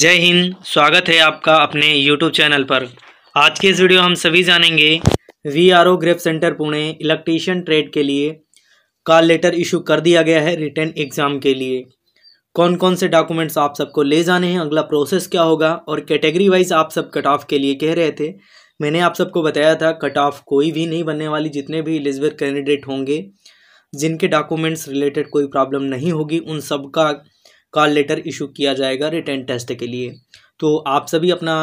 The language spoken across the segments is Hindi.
जय हिंद स्वागत है आपका अपने YouTube चैनल पर आज के इस वीडियो हम सभी जानेंगे V R O GREF centre Pune electrician trade के लिए कॉल लेटर इशू कर दिया गया है रिटर्न एग्ज़ाम के लिए कौन कौन से डॉक्यूमेंट्स आप सबको ले जाने हैं अगला प्रोसेस क्या होगा और कैटेगरी वाइज आप सब कट ऑफ के लिए कह रहे थे मैंने आप सबको बताया था कट ऑफ कोई भी नहीं बनने वाली जितने भी एलिजिबल कैंडिडेट होंगे जिनके डॉक्यूमेंट्स रिलेटेड कोई प्रॉब्लम नहीं होगी उन सब का का लेटर इशू किया जाएगा रिटर्न टेस्ट के लिए तो आप सभी अपना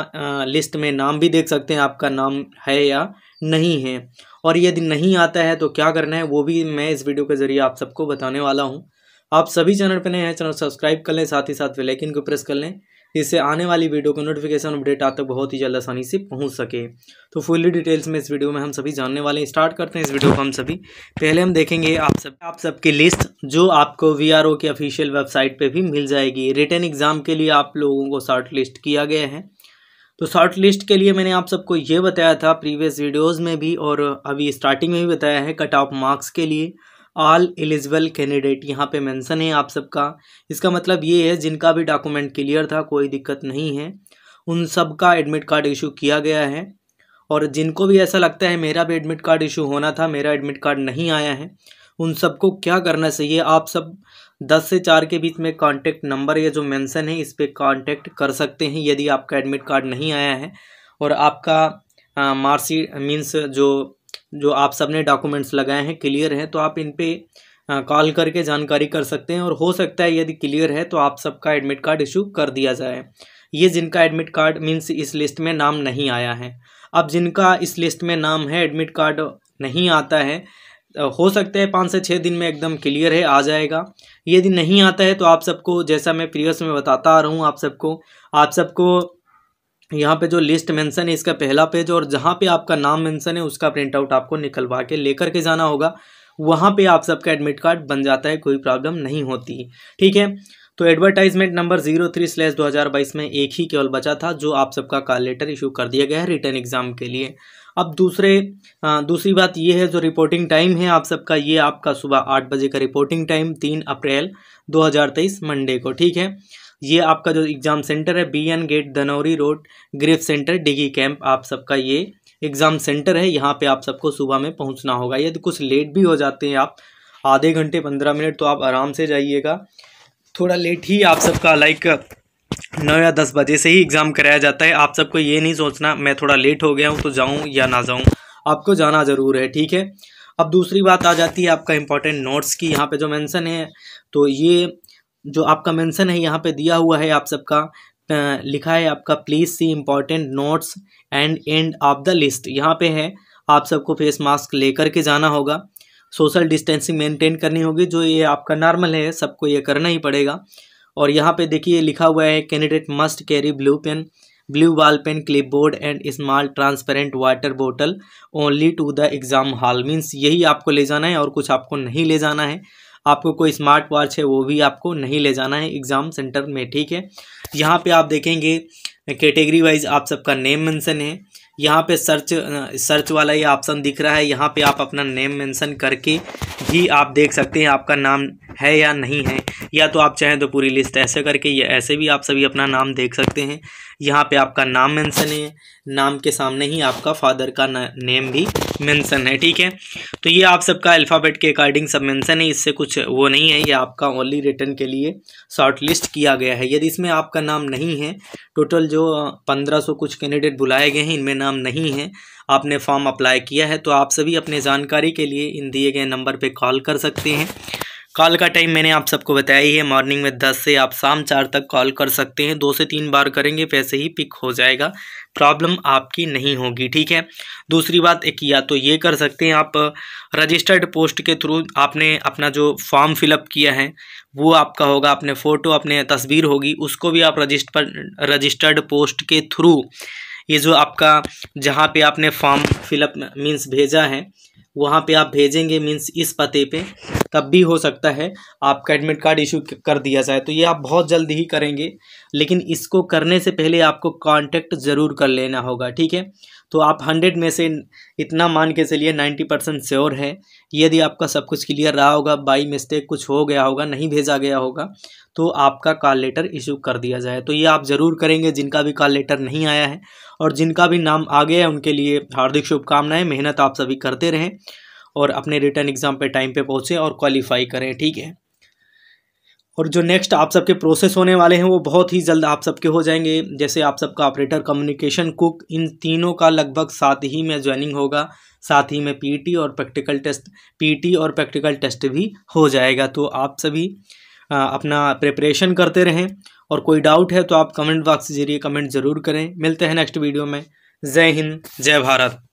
लिस्ट में नाम भी देख सकते हैं आपका नाम है या नहीं है और यदि नहीं आता है तो क्या करना है वो भी मैं इस वीडियो के ज़रिए आप सबको बताने वाला हूँ आप सभी चैनल पर नए हैं चैनल सब्सक्राइब कर लें साथ ही साथ वेलाइकिन को प्रेस कर लें जिससे आने वाली वीडियो को नोटिफिकेशन अपडेट आप तक बहुत ही जल्द आसानी से पहुंच सके तो फुल्ली डिटेल्स में इस वीडियो में हम सभी जानने वाले हैं स्टार्ट करते हैं इस वीडियो को हम सभी पहले हम देखेंगे आप सब आप सबकी लिस्ट जो आपको वी आर ओ की ऑफिशियल वेबसाइट पर भी मिल जाएगी रिटर्न एग्ज़ाम के लिए आप लोगों को शॉर्ट लिस्ट किया गया है तो शॉर्ट लिस्ट के लिए मैंने आप सबको ये बताया था प्रीवियस वीडियोज में भी और अभी स्टार्टिंग में भी बताया है कट ऑफ मार्क्स के लिए ऑल एलिजिबल कैंडिडेट यहाँ पे मेंशन है आप सबका इसका मतलब ये है जिनका भी डॉक्यूमेंट क्लियर था कोई दिक्कत नहीं है उन सब का एडमिट कार्ड इशू किया गया है और जिनको भी ऐसा लगता है मेरा भी एडमिट कार्ड इशू होना था मेरा एडमिट कार्ड नहीं आया है उन सबको क्या करना चाहिए आप सब दस से चार के बीच में कॉन्टेक्ट नंबर या जो मैंसन है इस पर कॉन्टेक्ट कर सकते हैं यदि आपका एडमिट कार्ड नहीं आया है और आपका मार्सी मीन्स जो जो आप सबने डॉक्यूमेंट्स लगाए हैं क्लियर हैं तो आप इन पर कॉल करके जानकारी कर सकते हैं और हो सकता है यदि क्लियर है तो आप सबका एडमिट कार्ड इशू कर दिया जाए ये जिनका एडमिट कार्ड मीन्स इस लिस्ट में नाम नहीं आया है अब जिनका इस लिस्ट में नाम है एडमिट कार्ड नहीं आता है हो सकता है पाँच से छः दिन में एकदम क्लियर है आ जाएगा यदि नहीं आता है तो आप सबको जैसा मैं प्रीवियस में बताता आ रहा हूँ आप सबको आप सबको यहाँ पे जो लिस्ट मेंशन है इसका पहला पेज और जहाँ पे आपका नाम मेंशन है उसका प्रिंट आउट आपको निकलवा के लेकर के जाना होगा वहाँ पे आप सबका एडमिट कार्ड बन जाता है कोई प्रॉब्लम नहीं होती ठीक है तो advertisement number zero three slash दो हज़ार बाईस में एक ही केवल बचा था जो आप सबका कार लेटर इशू कर दिया गया है रिटर्न एग्जाम के लिए अब दूसरे आ, दूसरी बात ये है जो रिपोर्टिंग टाइम है आप सबका ये आपका सुबह आठ बजे का रिपोर्टिंग टाइम तीन अप्रैल दो हज़ार तेईस मंडे को ठीक है ये आपका जो एग्ज़ाम सेंटर है B N gate Dhanori road GREF centre Dighi camp आप सबका ये एग्ज़ाम सेंटर है यहाँ पे आप सबको सुबह में पहुँचना होगा यदि कुछ लेट भी हो जाते हैं आप आधे घंटे पंद्रह मिनट तो आप आराम से जाइएगा थोड़ा लेट ही आप सबका लाइक नौ या दस बजे से ही एग्ज़ाम कराया जाता है आप सबको ये नहीं सोचना मैं थोड़ा लेट हो गया हूँ तो जाऊँ या ना जाऊँ आपको जाना ज़रूर है ठीक है अब दूसरी बात आ जाती है आपका इंपॉर्टेंट नोट्स की यहाँ पे जो मेंशन है तो ये जो आपका मेंशन है यहाँ पे दिया हुआ है आप सबका लिखा है आपका please see important notes and end of the list यहाँ पे है आप सबको फेस मास्क लेकर के जाना होगा सोशल डिस्टेंसिंग मेंटेन करनी होगी जो ये आपका नॉर्मल है सबको ये करना ही पड़ेगा और यहाँ पे देखिए लिखा हुआ है candidate must carry blue pen blue ball pen clipboard and small transparent water bottle only to the exam hall means यही आपको ले जाना है और कुछ आपको नहीं ले जाना है आपको कोई स्मार्ट वॉच है वो भी आपको नहीं ले जाना है एग्ज़ाम सेंटर में ठीक है यहाँ पे आप देखेंगे कैटेगरी वाइज आप सबका नेम मेंशन है यहाँ पे सर्च सर्च वाला ये ऑप्शन दिख रहा है यहाँ पे आप अपना नेम मेंशन करके भी आप देख सकते हैं आपका नाम है या नहीं है या तो आप चाहें तो पूरी लिस्ट ऐसे करके या ऐसे भी आप सभी अपना नाम देख सकते हैं यहाँ पे आपका नाम मेंशन है नाम के सामने ही आपका फादर का नेम भी मेंशन है ठीक है तो ये आप सबका अल्फ़ाबेट के अकॉर्डिंग सब मेंशन है इससे कुछ वो नहीं है ये आपका ओनली रिटर्न के लिए शॉर्ट लिस्ट किया गया है यदि इसमें आपका नाम नहीं है टोटल जो पंद्रह सौ कुछ कैंडिडेट बुलाए गए हैं इनमें नाम नाम नहीं है आपने फॉर्म अप्लाई किया है तो आप सभी अपने जानकारी के लिए इन दिए गए नंबर पर कॉल कर सकते हैं कॉल का टाइम मैंने आप सबको बताया ही है मॉर्निंग में दस से आप शाम चार तक कॉल कर सकते हैं दो से तीन बार करेंगे वैसे ही पिक हो जाएगा प्रॉब्लम आपकी नहीं होगी ठीक है दूसरी बात एक या तो ये कर सकते हैं आप रजिस्टर्ड पोस्ट के थ्रू आपने अपना जो फॉर्म फिलअप किया है वो आपका होगा अपने फ़ोटो अपने तस्वीर होगी उसको भी आप रजिस्टर रजिस्टर्ड पोस्ट के थ्रू ये जो आपका जहाँ पे आपने फॉर्म फिलअप मीन्स भेजा है वहाँ पे आप भेजेंगे मीन्स इस पते पे तब भी हो सकता है आपका एडमिट कार्ड इशू कर दिया जाए तो ये आप बहुत जल्द ही करेंगे लेकिन इसको करने से पहले आपको कांटेक्ट ज़रूर कर लेना होगा ठीक है तो आप हंड्रेड में से इतना मान के चलिए नाइन्टी परसेंट श्योर है यदि आपका सब कुछ क्लियर रहा होगा बाई मिस्टेक कुछ हो गया होगा नहीं भेजा गया होगा तो आपका कॉल लेटर इशू कर दिया जाए तो ये आप ज़रूर करेंगे जिनका भी कॉल लेटर नहीं आया है और जिनका भी नाम आ गया है उनके लिए हार्दिक शुभकामनाएं मेहनत आप सभी करते रहें और अपने रिटर्न एग्ज़ाम पे टाइम पे पहुँचें और क्वालिफाई करें ठीक है और जो नेक्स्ट आप सबके प्रोसेस होने वाले हैं वो बहुत ही जल्द आप सबके हो जाएंगे जैसे आप सबका ऑपरेटर कम्युनिकेशन कुक इन तीनों का लगभग साथ ही में ज्वाइनिंग होगा साथ ही में पीटी e और प्रैक्टिकल टेस्ट पीटी और प्रैक्टिकल टेस्ट भी हो जाएगा तो आप सभी अपना प्रिपरेशन करते रहें और कोई डाउट है तो आप कमेंट बॉक्स के जरिए कमेंट ज़रूर करें मिलते हैं नेक्स्ट वीडियो में जय हिंद जय भारत